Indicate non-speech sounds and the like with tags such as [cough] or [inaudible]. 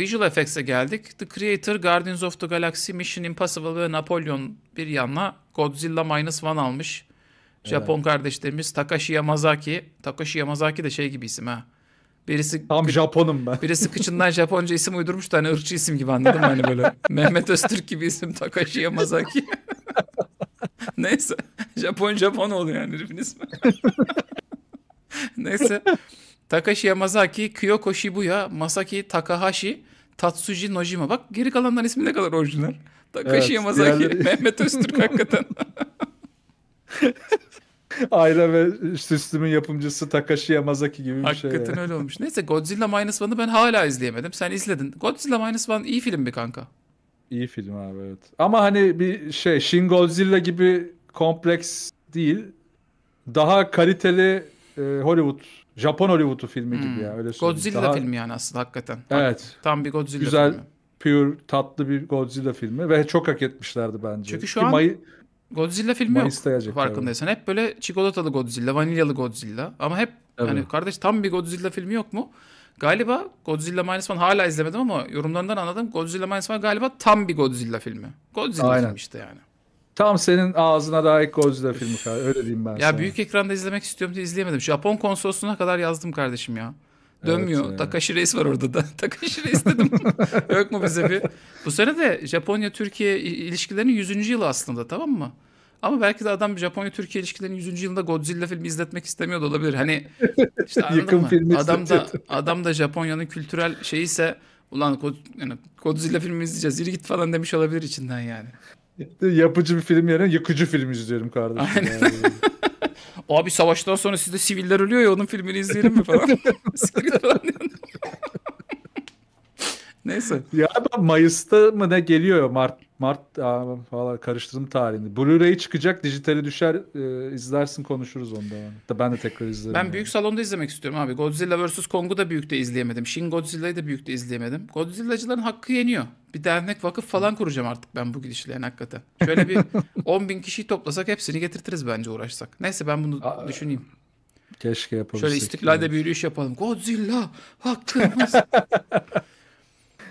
Visual Effects'e geldik. The Creator, Guardians of the Galaxy, Mission Impossible ve Napolyon bir yanına Godzilla Minus One almış. Japon kardeşlerimiz Takashi Yamazaki. Takashi Yamazaki de şey gibi isim ha. Birisi tam Japonum ben. Birisi kıçından Japonca isim uydurmuş da hani ırkçı isim gibi anladım hani böyle. [laughs] Mehmet Öztürk gibi isim Takashi Yamazaki. [laughs] Neyse. Japon Japon oldu yani herifin ismi. [laughs] Neyse. Takashi Yamazaki, Kyoko Shibuya, Masaki Takahashi, Tatsuji Nojima. Bak geri kalanların ismi ne kadar orijinal. Takashi evet, Yamazaki, diğerleri... [laughs] Mehmet Öztürk hakikaten. [laughs] Aile ve Süslüm'ün yapımcısı Takashi Yamazaki gibi bir hakikaten şey. Hakikaten yani. öyle olmuş. Neyse Godzilla Minus One'ı ben hala izleyemedim. Sen izledin. Godzilla Minus One iyi film bir kanka. İyi film abi evet. Ama hani bir şey Shin Godzilla gibi kompleks değil. Daha kaliteli e, Hollywood Japon Hollywood'u filmi hmm. gibi ya öyle söyleyeyim. Godzilla Daha... filmi yani aslında hakikaten. Evet. Tam bir Godzilla Güzel, filmi. Güzel, pure, tatlı bir Godzilla filmi ve çok hak etmişlerdi bence. Çünkü şu Ki an May... Godzilla filmi Mayıs'ta yok farkındaysan. Hep böyle çikolatalı Godzilla, vanilyalı Godzilla ama hep yani kardeş tam bir Godzilla filmi yok mu? Galiba Godzilla Minus One hala izlemedim ama yorumlarından anladım. Godzilla Minus One galiba tam bir Godzilla filmi. Godzilla Aynen. filmi işte yani. Tam senin ağzına layık Godzilla filmi kardeşim. Öyle diyeyim ben ya sana. büyük ekranda izlemek istiyorum diye izleyemedim. Japon konsolosluğuna kadar yazdım kardeşim ya. Dönmüyor. Evet, Takashi Reis var orada da. [laughs] Takashi Reis dedim. [laughs] Yok mu bize bir? Bu sene de Japonya-Türkiye ilişkilerinin 100. yılı aslında tamam mı? Ama belki de adam Japonya-Türkiye ilişkilerinin 100. yılında Godzilla filmi izletmek istemiyor da olabilir. Hani işte Yakın filmi adam da, [laughs] adam da Japonya'nın kültürel şeyi ise ulan Godzilla filmi izleyeceğiz yürü git falan demiş olabilir içinden yani. Yapıcı bir film yerine yıkıcı film izleyelim kardeşim. Aynen. Yani. [laughs] Abi savaştan sonra sizde siviller ölüyor ya onun filmini izleyelim mi falan. [laughs] [laughs] Neyse. Ya Mayıs'ta mı ne geliyor Mart Mart aa, falan karıştırdım tarihini. Blu-ray çıkacak, dijitali düşer, e, izlersin konuşuruz onda. Da ben de tekrar izlerim. Ben yani. büyük salonda izlemek istiyorum abi. Godzilla vs Kong'u da büyükte izleyemedim. Shin Godzilla'yı da büyükte izleyemedim. Godzilla'cıların hakkı yeniyor bir dernek vakıf falan kuracağım artık ben bu gidişlerin hakikaten. Şöyle bir 10 [laughs] bin kişiyi toplasak hepsini getirtiriz bence uğraşsak. Neyse ben bunu Aa, düşüneyim. Keşke yapabilsek. Şöyle istiklalde yani. bir yürüyüş yapalım. Godzilla hakkımız. [laughs]